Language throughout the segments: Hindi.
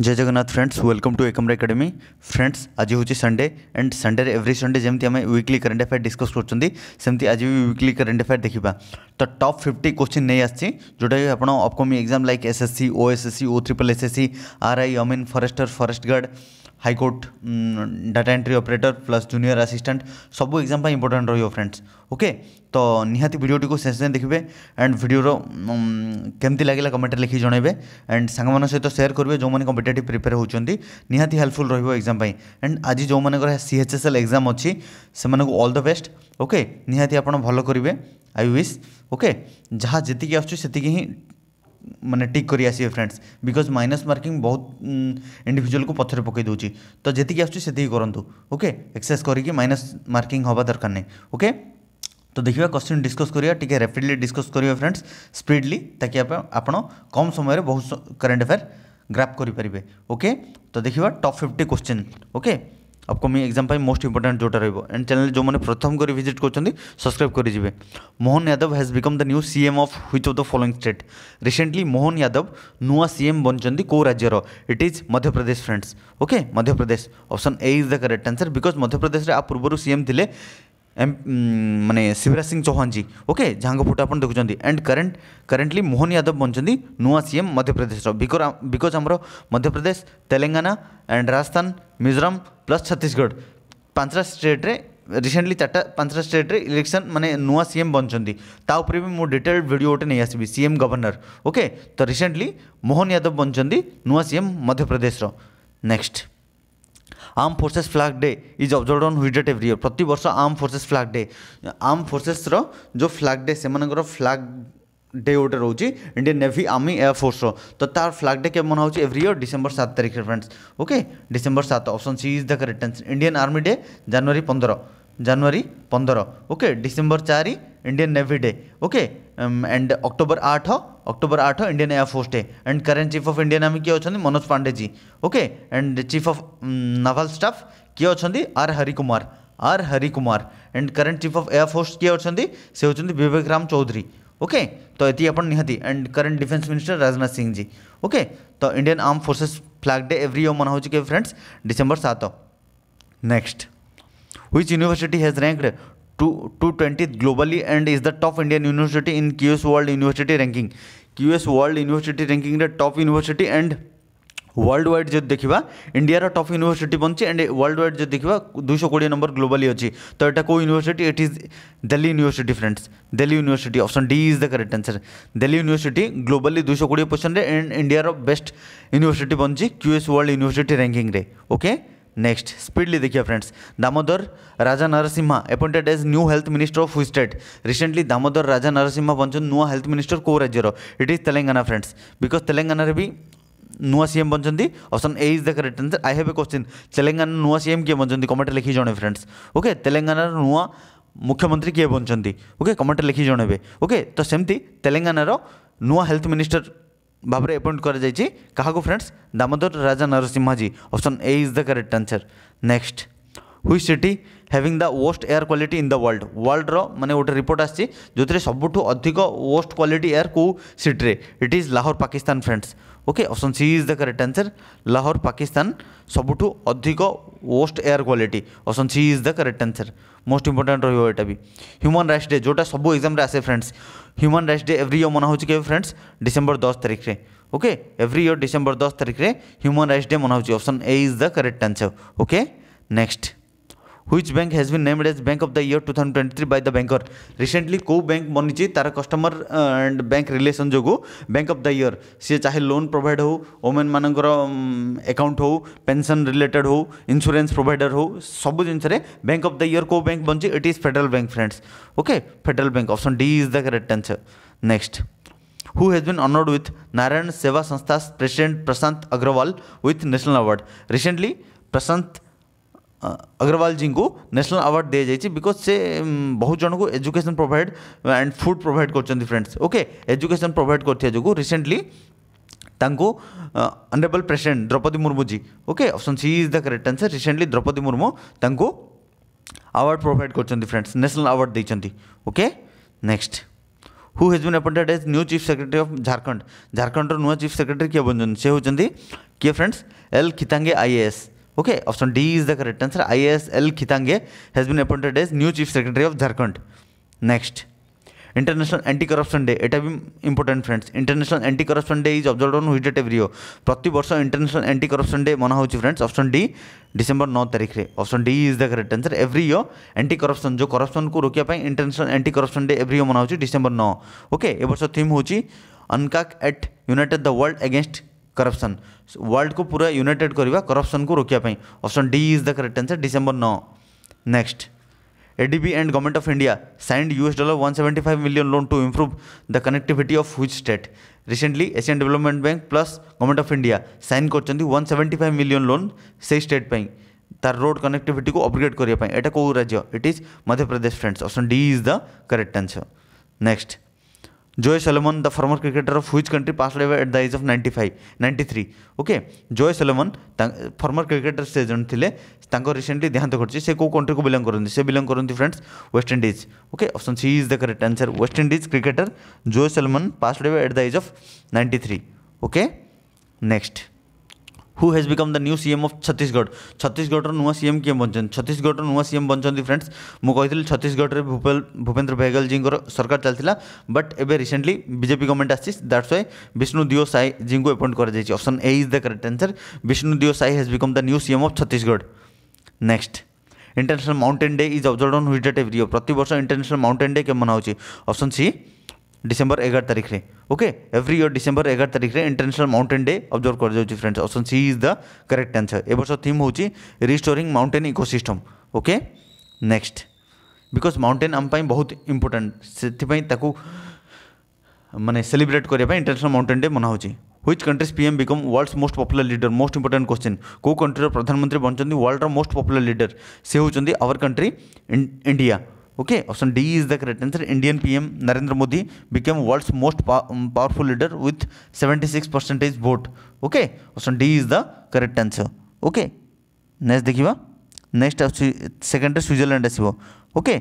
जय Jagannath friends welcome to Ekamra academy friends आज हूँ Sunday and Sunday every Sunday जमी आम विकली करेन्ट अफेयर डिस्कस करमती आज भी विकली करेन्ट अफेयर देखा तो टॉप फिफ्टी क्वेश्चन नहीं आसी जोटा कि आप upcoming exam like SSC OSSC O triple SSC RI अमीन forester forest guard high court data entry operator plus junior assistant ସବୁ ଏକ୍ଜାମ୍ ପାଇଁ ଇମ୍ପୋର୍ଟାଣ୍ଟ ରହିବ ଫ୍ରେଣ୍ଡସ୍ ଓକେ ତ ନିହାତି ଭିଡ଼ିଓଟିକୁ ଶେଷ ଯାଏଁ ଦେଖିବେ ଆଣ୍ଡ ଭିଡ଼ିଓର କେମିତି ଲାଗିଲା କମେଣ୍ଟରେ ଲେଖି ଜଣାଇବେ ଆଣ୍ଡ ସାଙ୍ଗମାନଙ୍କ ସହିତ ସେୟାର କରିବେ ଯେଉଁମାନେ କମ୍ପିଟେଟିଭ୍ ପ୍ରିପେୟାର ହେଉଛନ୍ତି ନିହାତି ହେଲ୍ପଫୁଲ୍ ରହିବ ଏକ୍ଜାମ୍ ପାଇଁ ଆଣ୍ଡ ଆଜି ଯେଉଁମାନଙ୍କର C H S L exam ଅଛି ସେମାନଙ୍କୁ ଅଲ୍ ଦ ବେଷ୍ଟ ଓକେ ନିହାତି ଆପଣ ଭଲ କରିବେ ଆଇ ୱିସ୍ ଓକେ ଯାହା ଯେତିକି ଆସୁଛି ସେତିକି ହିଁ मैंने टिक कर फ्रेंड्स बिकज माइनस मार्किंग बहुत इंडिविजुअल को पथर पकई दूँ तो जीक आसती करूँ ओके एक्सरसाइज करके माइनस मार्किंग हवा दरकार नहीं ओके तो देखिए क्वेश्चन डिस्कस करा टी रैपिडली डिस्कस कर फ्रेंड्स स्पीडली ताकि आप कम समय बहुत करेन्ट अफेयर ग्राफ करेंगे ओके तो देखिए top fifty question okay upcoming exam ପାଇଁ ମୋଷ୍ଟ ଇମ୍ପୋର୍ଟାଣ୍ଟ ଯେଉଁଟା ରହିବ ଆଣ୍ଡ ଚ୍ୟାନେଲ୍ ଯେଉଁମାନେ ପ୍ରଥମ କରି ଭିଜିଟ୍ କରୁଛନ୍ତି subscribe କରିଯିବେ Mohan Yadav has become the new CM of which of the following state recently Mohan Yadav ନୂଆ ସିଏମ୍ ବନିଛନ୍ତି କେଉଁ ରାଜ୍ୟର it is Madhya Pradesh friends okay Madhya Pradesh option A is the correct answer because ମଧ୍ୟପ୍ରଦେଶରେ ଆ ପୂର୍ବରୁ ସିଏମ୍ ଥିଲେ ମାନେ ଶିବରାଜ ସିଂ ଚୌହାନ ଜୀ ଓକେ ଯାହାଙ୍କ ଫଟୋ ଆପଣ ଦେଖୁଛନ୍ତି and current currently Mohan Yadav ବନିଛନ୍ତି ନୂଆ ସିଏମ୍ ମଧ୍ୟପ୍ରଦେଶର ବିକଜ ଆମର ମଧ୍ୟପ୍ରଦେଶ ତେଲେଙ୍ଗାନା ଆଣ୍ଡ ରାଜସ୍ଥାନ ମିଜୋରାମ ପ୍ଲସ୍ ଛତିଶଗଡ଼ ପାଞ୍ଚଟା ଷ୍ଟେଟ୍ରେ ରିସେଣ୍ଟଲି ଚାରିଟା ପାଞ୍ଚଟା ଷ୍ଟେଟ୍ରେ ଇଲେକ୍ସନ୍ ମାନେ ନୂଆ ସିଏମ୍ ବନିଛନ୍ତି ତା ଉପରେ ବି ମୁଁ ଡିଟେଲ୍ଡ ଭିଡ଼ିଓ ଗୋଟେ ନେଇ ଆସିବି ସିଏମ୍ ଗଭର୍ଣ୍ଣର ଓକେ ତ ରିସେଣ୍ଟଲି ମୋହନ ୟାଦବ ବନିଛନ୍ତି ନୂଆ ସିଏମ୍ ମଧ୍ୟପ୍ରଦେଶର next arm forces flag day is observe on which date every year ପ୍ରତିବର୍ଷ arm forces flag day arm ଫୋର୍ସେସ୍ର ଯେଉଁ ଫ୍ଲାଗ୍ ଡେ ସେମାନଙ୍କର ଫ୍ଲାଗ୍ ଡେ ଗୋଟେ ରହୁଛି ଇଣ୍ଡିଆନ୍ ନେଭି ଆର୍ମି ଏୟାରଫୋର୍ସର ତ ତାର ଫ୍ଲାଗ୍ ଡେ କେବେ ମନା ହେଉଛି ଏଭ୍ରି ଇୟର୍ ଡିସେମ୍ବର ସାତ ତାରିଖରେ ଫ୍ରେଣ୍ଡସ୍ ଓକେ ଡିସେମ୍ବର ସାତ option C is the correct answer Indian army day January ପନ୍ଦର जनवरी पंदर ओके डिसेम्बर चार Indian navy day okay and October आठ अक्टोबर आठ Indian air force day and current chief of Indian army किए अच्छा Manoj Pande ji okay and chief of naval staff किए अच्छा R Harikumar R Harikumar and current chief of air force किए अच्छा से होती विवेक राम चौधरी ओके तो ये आप निहाती and current defence minister Rajnath Singh ji okay तो Indian arm forces flag day every year मना हो फ्रेंड्स डिसेम्बर सात next which two two twenty globally and is the top Indian university in Q S world university ranking Q S world university ranking top university and world wide जो देखा इंडिया टप यूनिवर्सिटी बनती एंड वर्ल्ड वाइड जो देखा दुईश कोड़े नंबर ग्लोबली अच्छी तो यहाँ कौ university it is Delhi university friends Delhi university option D is the correct answer Delhi university globally दुईश कोड़े position and India best university बनती QS world university ranking okay okay? Next speedily देखिए friends Damodar Raja Narasimha appointed as new health minister of state recently Damodar Raja Narasimha बनचन नुआ हेल्थ मिनिस्टर को राज्यर it is Telangana friends because Telangana भी नुआ सीएम बनते option A is the correct answer I have a question Telangana नुआ सीएम किए बनते कमेंट लिखी जणे फ्रेंड्स ओके तेलंगाना नुआ मुख्यमंत्री किए बनते ओके कमेंट लिखि जणेबे ओके तो सेमती तेलंगाना नुआ हेल्थ मिनिस्टर ଭାବରେ ଆପଏଣ୍ଟ କରାଯାଇଛି କାହାକୁ friends Damodar Raja Narasimha ji option A is the correct answer next which city having the worst air quality in the world ওয়ার্ল্ডর মানে গোটে রিপোর্ট আসছে যেতে সবুঠু অধিক ওয়েস্ট কোয়ালিটি এয়ার কেউ সিটিরে it is Lahore Pakistan friends okay option C is the correct answer Lahore Pakistan সবুঠু অধিক worst air quality option C is the correct answer most important রহব এটা বি হ্যুমান রাইটস ডে যেটা সবু এক্সামে আসে friends human rights day every year मनाऊँच के फ्रेंड्स डिसेंबर दस तारीख में ओके एवरी ईयर डिसेंबर दस तारीख में ह्यूमन राइट्स डे मना option A is the correct answer okay next which bank has been named as bank of the year two thousand twenty three by the banker recently कौ बैंक बनी तार कस्टमर एंड बैंक रिलेसन जो बैंक अफ द इयर सी चाहे लोन प्रोभाइड होमेन मान एकाउंट हो पेनसन रिलेटेड हो इन्सुरांस प्रोभाइडर हो सब जिनसे बैंक अफ द इयर कौ बैंक बनी it is Federal Bank friends okay Federal Bank option D is the correct answer next who has been honoured with Narayan Seva Sansthan president Prashant Agarwal with national award recently Prashant Agarwal ji को नेशनल अवार्ड दि जाइए बिकज से बहुत जन को education provide and food provide कर फ्रेंड्स ओके एजुकेशन प्रोभाइड कर recently honourable president Droupadi Murmu ji okay option C is the correct answer recently Droupadi Murmu award provide कर friends national award okay next who has been appointed as new chief secretary of Jharkhand Jharkhand नुआ चीफ सेक्रेटरी किए बन से होती किए friends L Khiangte IAS Okay, option D is the correct answer. IAS L Khitange has been appointed as new Chief Secretary of Jharkhand. Next, International Anti-Corruption Day. It have been important friends. International Anti-Corruption Day is observed on which date every year. प्रति वर्ष International Anti-Corruption Day मना होची friends. Option D December 9 तारीख रे. Option D is the correct answer. Every year anti-corruption जो corruption को रोकिया पाए International Anti-Corruption Day every year मना होची December 9. Okay, ये वर्ष theme होची Uncac at United the World Against corruption world को पूरा यूनाइटेड करवा करपसन को रोकवाई option D is the correct answer December नौ next ADB and government of India signed US dollar 175 million loan to improve the connectivity of which state recently Asian development bank plus government of India sign करଛନ୍ତି 175 मिलियन लोन से स्टेट पर तार रोड कनेक्टिविटी को अपग्रेड करने एटा कौ राज्य it is Madhya Pradesh friends option D is the correct answer next Joy Solomon, the former cricketer of which country passed away at the age of 95, 93. Okay, Joy Solomon, former cricketer से जन थिले, तांको recently देहांत करछि, से को country को belong करନ୍ତି, से belong करନ୍ତି friends West Indies. Okay, option C is the correct answer. West Indies cricketer Joy Solomon passed away at the age of 93. Okay, next. Who has become the new CM of Chhattisgarh Chhattisgarh नुआ सीएम किए बन छत्तीसगढ़ नुआ सीएम बन फ्रेंड्स मुझे छत्तीसगढ़ भूपेल भूपेन्द्र बेहगल जी सरकार चलता बट एवं रिसेंटली बीजेपी गवर्नमेंट आसी दैट्स वाई विष्णु दिओ साई जी को एपॉइंट कर option A is the correct answer Vishnu Deo Sai has become the new CM of Chhattisgarh next international mountain day is observe on which date every year प्रत वर्ष इंटरनेशनल माउंटेन डे के मनाऊँ ऑप्शन सी डिसेंबर एगार तारीख में ओके एव्री इयर डिसेंबर एगार तारीख में इंटरनेशनल माउंटेन डे अब्जर्व कर friends option C is the correct answer ए वर्ष थीम हूँ restoring mountain ecosystem okay next because mountain आम बहुत इंपोर्टाट से मैंने सेलिब्रेट करने इंटरनेशनल माउंटेन डे मना which countries PM become world's most popular leader most important question को कंट्रीर प्रधानमंत्री बनते वर्ल्डर मोस्ट पपुलर लिडर से होती our country India okay option D is the correct answer Indian PM Narendra Modi became world's most powerful leader with 76 percentage vote okay option D is the correct answer okay next देखा नेक्स्ट सेकेंड स्विजरलैंड आसो ओके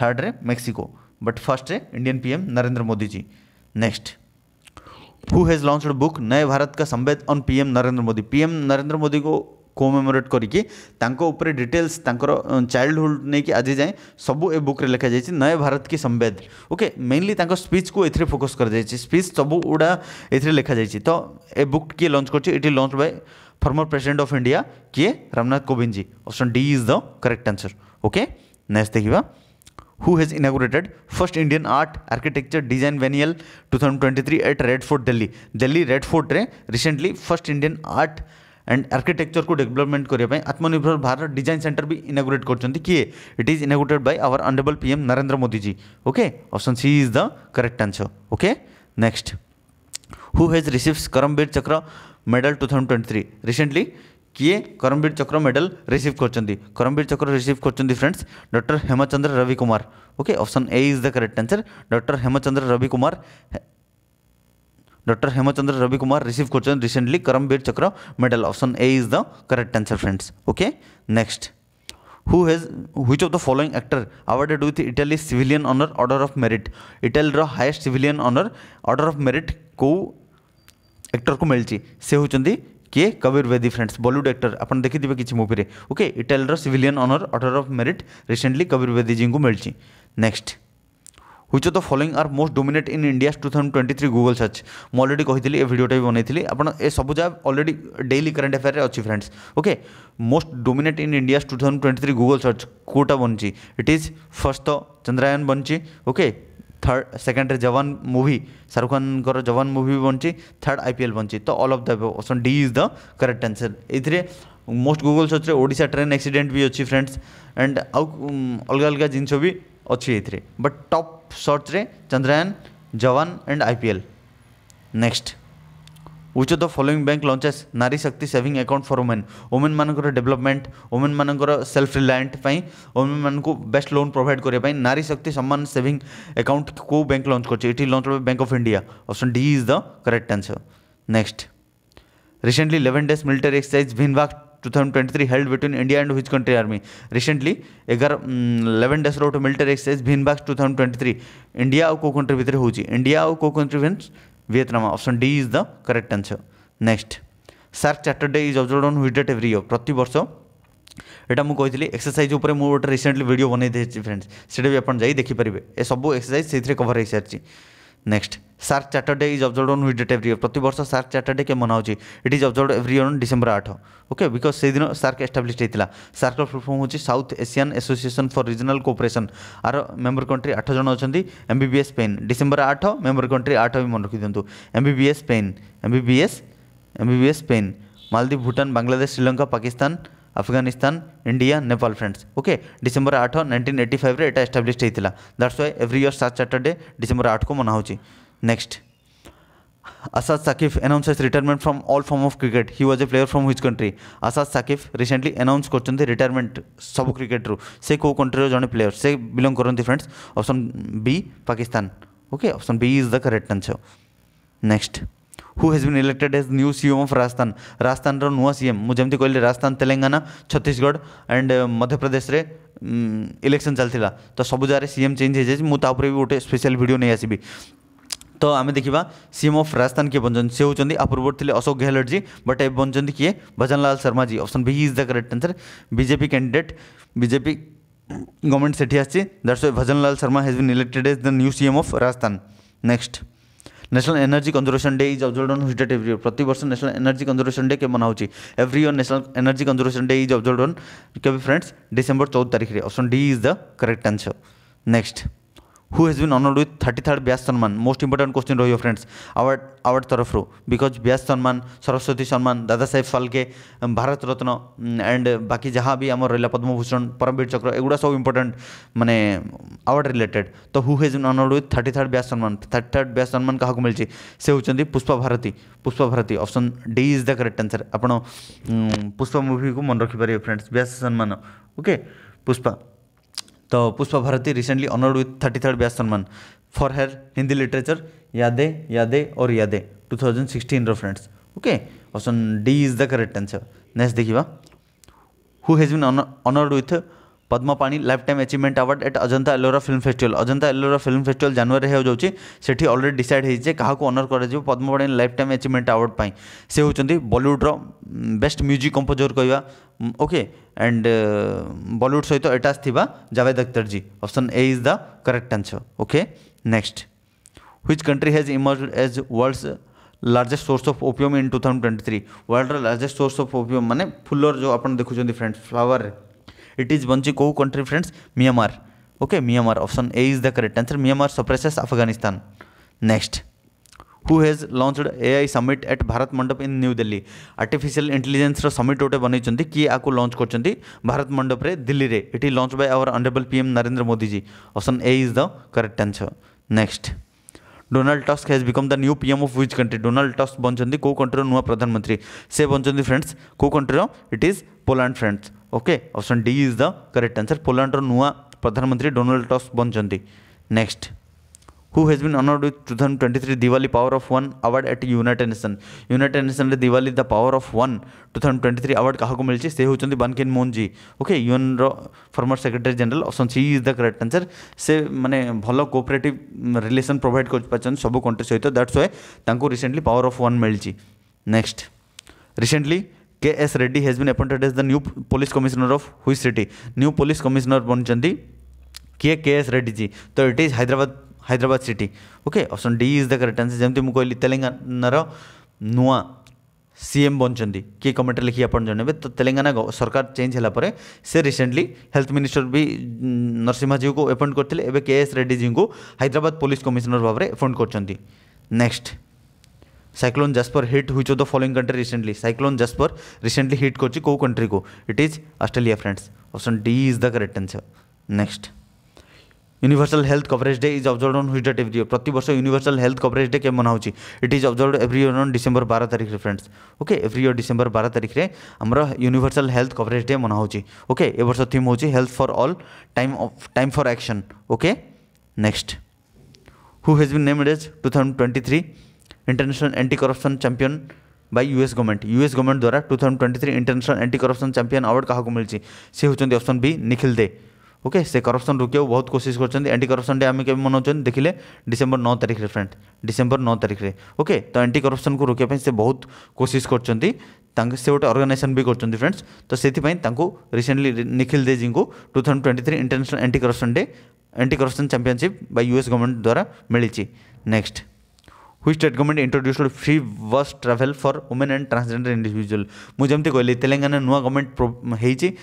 थर्ड रे मेक्सिको बट फर्स्ट रे Indian PM Narendra Modi ji next who has launch book नए भारत का संवेद on PM Narendra Modi PM Narendra Modi को कोमेमोरेट करी ऊपर डिटेल्स चाइल्डहुड नहीं कि आज जाए सब ए बुक्रे लिखा जाए नए भारत की संवेद ओके मेनली स्पीच को एथे फोकस कर स्पीच सब गुड़ा एथे लिखा जाए तो ए बुक किए लंच कर launch by former president of India किए Ramnath Kovind ji option D is the correct answer okay next देखा who has inaugurated first Indian art architecture design biennale two thousand twenty three at Red Fort Delhi Delhi Red Fort recently first Indian art and architecture को डेवलपमेंट करने आत्मनिर्भर भारत डिजाइन सेंटर भी इनोग्रेट कर किए it is inaugurate by our honourable PM Narendra Modi ji okay option C is the correct answer okay next who has receives Karmaveer Chakra medal two thousand twenty three recently किए Karmaveer Chakra medal receive Karmaveer Chakra receive कर friends doctor Hemchandra Ravi Kumar okay option A is the correct answer doctor Hemchandra Ravi Kumar doctor Hemchandra Ravi Kumar receive कर recently Karmaveer Chakra medal option A is the correct answer friends okay next who hedge which of the following actor awarded with Italy civilian honour order of merit Italy highest civilian honour order of merit को एक्टर को मिली से होती के कबीर वेदी फ्रेंड्स बॉलीवुड एक्टर आप देखिथे किसी मुवीर okay Italy civilian honour order of merit recently Kabir Bedi ji को मिली next which of the following are most dominate in India two thousand twenty three Google search ମୁଁ ଅଲରେଡ଼ି କହିଥିଲି ଏ ଭିଡ଼ିଓଟା ବି ବନେଇଥିଲି ଆପଣ ଏ ସବୁ ଯାହା ଅଲରେଡ଼ି ଡେଲି କରେଣ୍ଟ ଆଫେୟାରରେ ଅଛି friends okay most dominate in India two thousand twenty three Google search କେଉଁଟା ବନିଛି ଇଟ୍ ଇଜ୍ ଫର୍ଷ୍ଟ ତ third second Jawan movie Shahrukh Khan Jawan movie बनी थर्ड आईपीएल पी बनी तो all of the D is the correct answer ये मोस्ट गूगल सर्च रे ओडा ट्रेन एक्सीडेंट भी अच्छी फ्रेंड्स एंड आउ अलग अलग जिनस भी अच्छे ये बट टॉप सर्च रे Chandrayaan Jawan and IPL next which of the following bank launches Nari Shakti saving account for women women मान डेभलपमेंट वुमेन मान सेल्फ रिलायंट पाई वुमेन बेस्ट लोन प्रोवाइड करे पाई नारी शक्ति सम्मान सेविंग अकाउंट को बैंक लॉन्च करछ launch launch bank of India option D is the correct answer next recently 11 days military exercise भीनबाग 2023 held between India and which country army? Recently, agar 11 dash road military exercise Bhinbach 2023, India और को country भीतर होची India और को country wins Vietnam. Option D is the correct answer. Next, SARC Charter Day is observed on which date every year? प्रति वर्ष এটা মু কইছিলি এক্সরসাইজ উপরে মু গোটে রিসেন্টলি ভিডিও বনাই দিয়েছি ফ্রেন্ডস সেটা বি আপন যাই দেখি পারিবে এ সব এক্সরসাইজ সেইথিরে কভার হই সারছি Next, Shark Charter Day is observed on which date every year? प्रति वर्ष Shark Charter Day के मनाउछि it is observe every year on December 8 okay because से दिन सार्क एस्टाब्लिश होता सार्क फुल फॉर्म होछि South Asian association for regional cooperation are member country 8 जन अछंती MBBS Spain December 8 member country 8 भी मन रखि दियंतु MBBS Spain MBBS MBBS Spain Maldives Bhutan Bangladesh Sri Lanka Pakistan Afghanistan India Nepal friends okay December आठ नाइंटीन एट्टी फाइव यहाँ एस्टाब्लीश होता दैट्स वाई एव्री इयर सात सैटरडे डिसेंबर आठ को मना हो next Asad Sakif announce retirement from all form of cricket he was a player from his country Asad Sakif recently announce कर रिटायरमेंट सब क्रिकेट्रु से कौ कंट्री जो प्लेयर से बिलंग करते friends option B Pakistan okay option B is the correct answer next who has been elected as new CM of Rajasthan राजस्थानर नुआ सीएम मुझे कहली राजस्थान तेलेाना छत्तीसगढ़ एंड मध्यप्रदेश इलेक्शन चलता तो सब जगह सीएम चेंज हो जाए मुझे भी गोटे स्पेशल भिड नहीं आसबी तो आम देखा सीएम अफ राजस्थान किए बन से होती थे अशोक गहलोत जी बट ए बन किए Bhajanlal Sharma ji option B is the correct answer BJP candidate BJP government से आट्स Bhajanlal Sharma has been elected as the new CM of Rajasthan next national energy conservation day is observe on which date every year ପ୍ରତିବର୍ଷ ନ୍ୟାସନାଲ୍ ଏନର୍ଜି କଞ୍ଜରଭେସନ୍ ଡେ କେବେ ମନାହେଉଛି every year national energy conservation day is observe on କେବେ ଫ୍ରେଣ୍ଡସ୍ ଡିସେମ୍ବର ଚଉଦ ତାରିଖରେ option D is the correct answer next has has honoured with thirty third Vyas Samman most important question रही है फ्रेंड्स अवार्ड अवार्ड तरफ because because Samman Saraswati Samman Dada Saheb Phalke Bharat Ratna and बाकी जहाँ भी आम रहा पद्मभूषण परमवीर चक्र एगुड़ा सब इम्पोर्टाट मैंने आवार्ड रिलेटेड तो who has honoured with thirty third Vyas Samman thirty third Vyas Samman क्या मिली से होती Pushpa Bharti Pushpa Bharti option D is the correct answer आपड़ पुष्पा मुवी को मन रखिपारे फ्रेंड्स ब्यास सम्मान ओके पुष्पा तो Pushpa Bharti recently honoured with thirty third Vyas Samman for her Hindi literature Yaade Yaade और यादे टू थाउजेंड सिक्सटीन र friends okay option D is the correct answer next देखा who has been honoured with Padmapani lifetime achievement award at Ajanta Ellora film festival Ajanta Ellora film festival January हो जाठी अलरेडी डिसाइड होती है क्या अनर कर Padmapani lifetime achievement award पर से होती बलीउड्र बेस्ट म्यूजिक कंपोजर कह ओके एंड बलीउड सहित एटाच थी Javed Akhtar ji option A is the correct answer okay next which country has emerge as world's largest source of opium in two thousand twenty three world largest source of opium मानने फुलर जो आप देखते फ्रेंड्स फ्लावर इज is कौ country friends Myanmar okay Myanmar Option A is the correct answer Myanmar suppresses Afghanistan. Next who hedge launched AI summit at Bharat Mandap in New Delhi artificial इंटेलिजेन्सर समिट गोटे बनई किए आपको लंच कर भारत मंडप दिल्ली में it is launch by our honourable PM Narendra Modi ji option A is the correct answer next Donald Tusk has become the new PM of which country Donald Tusk बनचंदी को कंट्रीर नुआ प्रधानमंत्री से बनचंदी फ्रेंड्स को कंट्रीर it is Poland friends okay option D is the correct answer Poland नुआ प्रधानमंत्री डोनाल्ड टस् बनते next who has been honoured with two thousand twenty three Diwali power of one award at United Nation United Nation में Diwali the power of one two thousand twenty three award क्या मिली से होती Ban Ki Moon ji okay UN former secretary general option C is the correct answer से मैंने भल कोअपरेट रिलेसन प्रोभाइड कर सब कंट्री सहित that's way recently power of one मिली next recently K S Reddy has been appointed as the new police commissioner of which city new police commissioner बनी किए के एस रेड्डी जी तो it is Hyderabad Hyderabad city okay option D is the correct answer जमी मुझे तेलेानार नुआ सीएम बनते किए कमेंट लिखी आप जनइबे तो तेलेाना सरकार चेंज हो से रिसेंटली हेल्थ मिनिस्टर भी नरसिम्हा जी को अपॉइंट करते के एस रेड्डी जी को हैदराबाद पुलिस कमिशनर भाव में अपॉइंट कर next cyclone Jasper hit which of the following country recently cyclone Jasper recently hit करो को कंट्री को it is Australia friends option D is the correct answer next universal health coverage day is observe on which date every year प्रति वर्ष यूनिवर्सल हेल्थ कवरेज डे के मना it is observe every year on December बारह तारीख friends okay every year December बारह तारीख में आमर यूनिवर्सल हेल्थ कवरेज डे मना ओके ए वर्ष थीम हो health for all time time for action okay next who has been named as two thousand twenty three international anti corruption champion by US government US government द्वारा two thousand twenty three international anti corruption champion award काहाକୁ मिଳିଛି ସେ ହେଉଛନ୍ତି option B Nikhil Dey okay ସେ କରପ୍ସନ୍ ରୋକିବାକୁ ବହୁତ କୋସିସ୍ କରୁଛନ୍ତି ଆଣ୍ଟି କରପ୍ସନ୍ ଡେ ଆମେ କେବେ ମନାଉଛନ୍ତି ଦେଖିଲେ ଡିସେମ୍ବର ନଅ ତାରିଖରେ ଫ୍ରେଣ୍ଡ ଡିସେମ୍ବର ନଅ ତାରିଖରେ ଓକେ ତ ଆଣ୍ଟି କରପ୍ସନ୍କୁ ରୋକିବା ପାଇଁ ସେ ବହୁତ କୋସିସ୍ କରୁଛନ୍ତି ତାଙ୍କ ସେ ଗୋଟେ ଅର୍ଗାନାଇଜେସନ୍ ବି କରୁଛନ୍ତି ଫ୍ରେଣ୍ଡସ୍ ତ ସେଥିପାଇଁ ତାଙ୍କୁ ରିସେଣ୍ଟଲି ନିଖିଲ ଦେଜୀଙ୍କୁ two thousand twenty three international anti corruption day anti corruption championship ବା ୟୁଏସ୍ ଗଭର୍ଣ୍ଣମେଣ୍ଟ ଦ୍ୱାରା ମିଳିଛି next which state government introduced free bus travel for women and transgender individual मुझे कहली तेलेाना नुआ गवर्नमेंट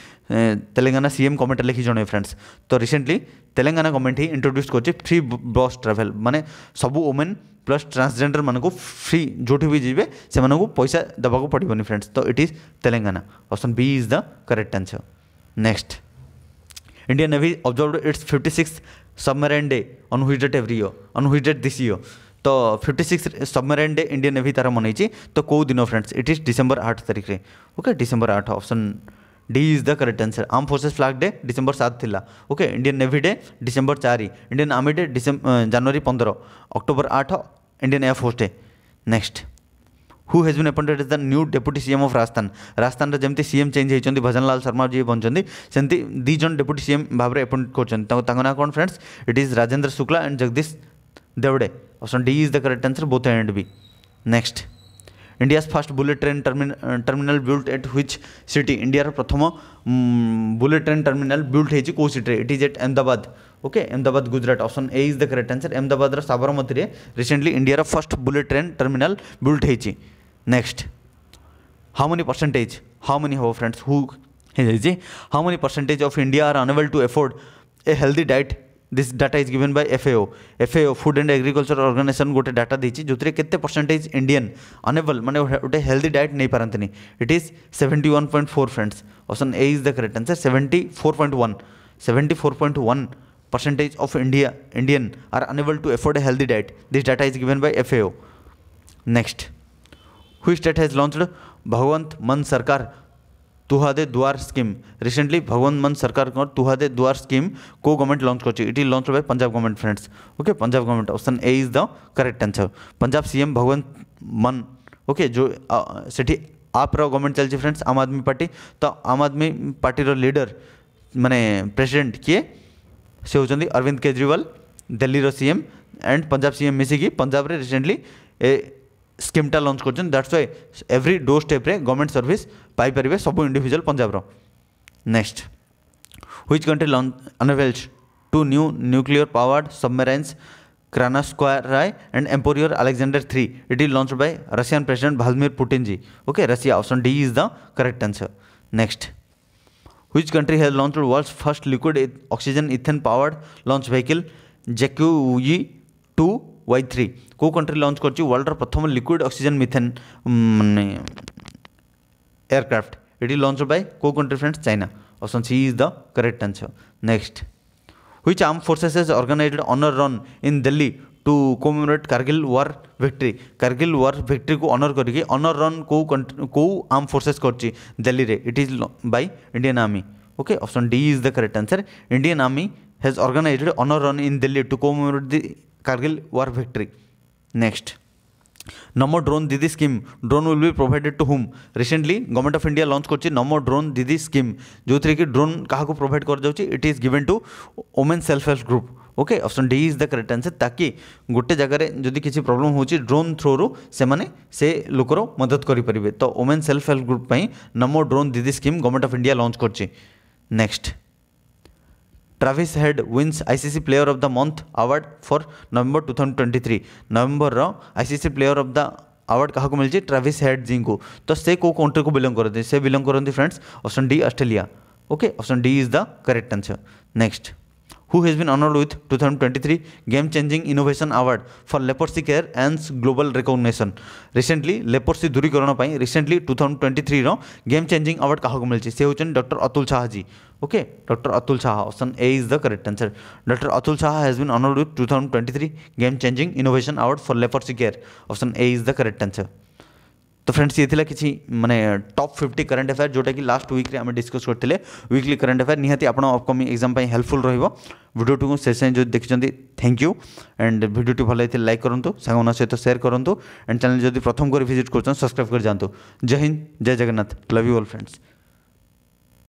तेलंगाना सीएम कमेंट लिखी जन फ्रेंड्स तो रिसेंटली तेलंगाना गवर्नमेंट ही इंट्रोड्यूस कर फ्री बस ट्राभेल मैंने सब वुमेन प्लस ट्रांसजेंडर मान फ्री जो भी जी से पैसा देवाक पड़ोनी फ्रेंड्स तो it is Telangana option B is the correct answer next Indian navy observe its fifty six submarine day on which date every year on which date this year तो fifty six submarine day Indian navy तरह मन तो कौ दिन फ्रेंड्स इट इज डिसेम्बर आठ तारीख में ओके डिसेम्बर आठ option D is the correct answer arm forces flag day December सात था okay Indian navy day December चार इंडियन आर्मी डे जनवरी पंद्रह अक्टोबर आठ Indian air force day next who has been appointed as the new deputy CM of Rajasthan Rajasthan जमी सीएम चेंज होती भजनलाल शर्मा जी बनते सेमती दीज डेपुटी सीएम भाव में अपॉइंट करना ना कौन friends it is Rajendra Shukla and Jagdish Devda option D is the correct answer both and B next India first bullet train terminal terminal built at which city India प्रथम बुलेट ट्रेन टर्मिनाल बिल्ट होती कौ city it is at Ahmedabad okay Ahmedabad Gujarat option A is the correct answer Ahmedabad Sabarmati recently India first bullet train terminal built होती next how many percentage how many how friends who how many percentage of India are unable to afford a healthy diet this data is given by FAO FAO food and agriculture organisation गोटे डाटा देती जो थे के परसेंटेज इंडियन अनेबल मैंने गोटे हेल्दी डाएट नहीं पारती it is seventy one point four friends option A is the correct answer seventy four point one seventy four point one percentage of India Indian are unable to afford a healthy diet. This data is given by FAO next which state has launched Bhagwant Mann Sarkar तुहादे Dwar scheme recently भगवंत मान सरकार तुहादे द्वार स्कीम को गवर्नमेंट लॉन्च कर it launch by Punjab government friends okay Punjab government option A is the correct answer Punjab CM Bhagwant Mann okay जो सेठी आपर गवर्नमेंट चलती फ्रेंड्स आम आदमी पार्टी तो आम आदमी पार्टीर लिडर मानने प्रेसीडेट किए से होती अरविंद केजरीवाल दिल्लीर सीएम एंड पंजाब सीएम मिसिकी पंजाब रे रिसेंटली स्कीमटा लंच कर दैट्स वाई एव्री डोर स्टेप्रे गवर्नमेंट सर्विस पाइपर सब individual Punjab next which country launch unveils two new nuclear powered submarines क्राना स्क्वायर राय and emperor Alexander three it is launch by Russian president Vladimir Putin ji okay Russia option D is the correct answer next which country has launch world first liquid oxygen ethane powered launch vehicle JQ two Y three को कंट्री लंच कर वर्ल्डर प्रथम लिक्विड अक्सीजेन मिथेन मानने एयरक्राफ्ट ये लंच बाय को country friends China option C is the correct answer next which arm forces is organised honour run in Delhi to commemorate Kargil war victory Kargil war victory को अनर करके अनर रन कौ कौ आर्म फोर्सेस कर दिल्ली में it is by Indian army okay option D is the correct answer Indian army has organised honour run in Delhi to commemorate the Kargil war victory. Next. Namo drone Didi scheme drone will be provided to whom recently government of India launch कर नमो ड्रोन दीदी स्कीम जो थी कि ड्रोन क्या प्रोभाइड कर करट is given to women self help group okay option D is the correct answer ताकि गोटे जगार जब किसी प्रोब्लम हो ड्रोन थ्रु से से लोकर मदद करेंगे तो women self help group Namo drone Didi scheme government of India launch कर next Travis Head wins ICC player of the month award for November two thousand twenty three November ICC player of the award क्या मिली ट्राविस हेड जी को तो से कौ कंट्री को बिलंग करते से बिलंग करते friends option D Australia okay option D is the correct answer next who has been honored with 2023 Game Changing Innovation Award for Leprosy Care and Global Recognition. Recently, leprosy दूरीकरण ପାଇଁ recently 2023 ର Game Changing Award କାହାକୁ ମିଳିଛି ସେ ହେଉଛନ୍ତି doctor Atul Shah ji okay doctor Atul Shah option A is the correct answer doctor Atul Shah has been honoured with 2023 game changing innovation award for leprosy care option A is the correct answer ତ ଫ୍ରେଣ୍ଡସ୍ ଇଏ ଥିଲା କିଛି ମାନେ ଟପ୍ ଫିଫ୍ଟି କରେଣ୍ଟ ଆଫେୟାର୍ ଯେଉଁଟାକି ଲାଷ୍ଟ ୱିକ୍ରେ ଆମେ ଡିସ୍କସ୍ କରିଥିଲେ ୱିକ୍ଲି କରେଣ୍ଟ ଆଫେୟାର୍ ନିହାତି ଆପଣ ଅପକମିଂ ଏକ୍ଜାମ୍ ପାଇଁ ହେଲ୍ପଫୁଲ୍ ରହିବ ଭିଡ଼ିଓଟିକୁ ଶେଷ ଯାଏଁ ଯଦି ଦେଖିଛନ୍ତି ଥ୍ୟାଙ୍କ ୟୁ ଆଣ୍ଡ ଭିଡ଼ିଓଟି ଭଲ ହେଇଥିଲେ ଲାଇକ୍ କରନ୍ତୁ ସାଙ୍ଗମାନଙ୍କ ସହିତ ସେୟାର କରନ୍ତୁ ଆଣ୍ଡ ଚ୍ୟାନେଲ୍ ଯଦି ପ୍ରଥମ କରି ଭିଜିଟ୍ କରୁଛନ୍ତି ସବସ୍କ୍ରାଇବ୍ କରି ଯାଆନ୍ତୁ ଜୟ ହିନ୍ଦ ଜୟ Jagannath love you all friends